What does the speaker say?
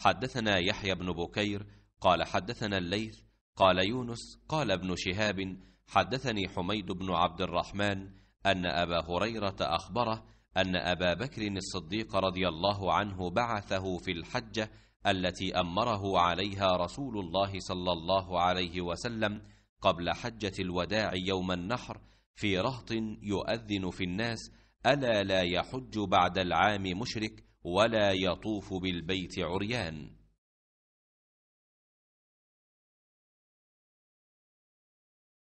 حدثنا يحيى بن بكير قال حدثنا الليث قال يونس قال ابن شهاب حدثني حميد بن عبد الرحمن أن أبا هريرة أخبره أن أبا بكر الصديق رضي الله عنه بعثه في الحجة التي أمره عليها رسول الله صلى الله عليه وسلم قبل حجة الوداع يوم النحر في رهط يؤذن في الناس ألا لا يحج بعد العام مشرك ولا يطوف بالبيت عريان